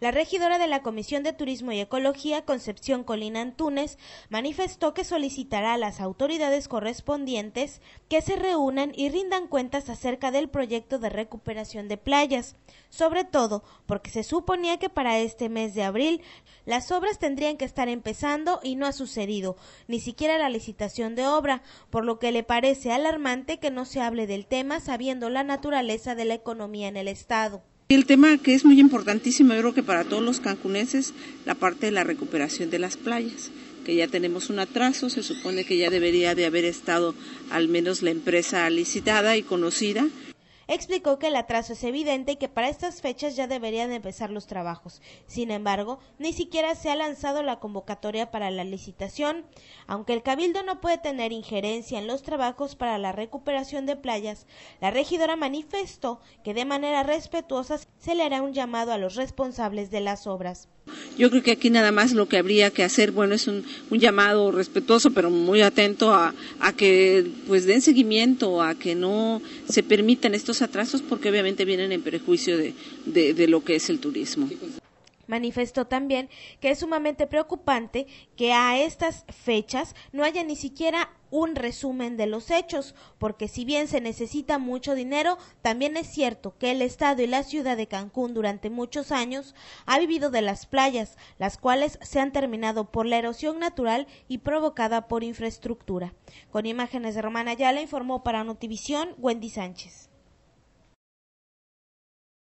La regidora de la Comisión de Turismo y Ecología, Concepción Colina Antúnez, manifestó que solicitará a las autoridades correspondientes que se reúnan y rindan cuentas acerca del proyecto de recuperación de playas, sobre todo porque se suponía que para este mes de abril las obras tendrían que estar empezando y no ha sucedido, ni siquiera la licitación de obra, por lo que le parece alarmante que no se hable del tema sabiendo la naturaleza de la economía en el Estado. El tema que es muy importantísimo, yo creo que para todos los Cancuneses, la parte de la recuperación de las playas, que ya tenemos un atraso, se supone que ya debería de haber estado al menos la empresa licitada y conocida, explicó que el atraso es evidente y que para estas fechas ya deberían empezar los trabajos. Sin embargo, ni siquiera se ha lanzado la convocatoria para la licitación. Aunque el Cabildo no puede tener injerencia en los trabajos para la recuperación de playas, la regidora manifestó que de manera respetuosa se le hará un llamado a los responsables de las obras. Yo creo que aquí nada más lo que habría que hacer, bueno, es un, llamado respetuoso, pero muy atento a, que pues den seguimiento, a que no se permitan estos atrasos, porque obviamente vienen en perjuicio de, de lo que es el turismo. Pues, Manifestó también que es sumamente preocupante que a estas fechas no haya ni siquiera un resumen de los hechos, porque si bien se necesita mucho dinero, también es cierto que el Estado y la ciudad de Cancún durante muchos años ha vivido de las playas, las cuales se han terminado por la erosión natural y provocada por infraestructura. Con imágenes de Romana Yala informó para Notivisión Wendy Sánchez.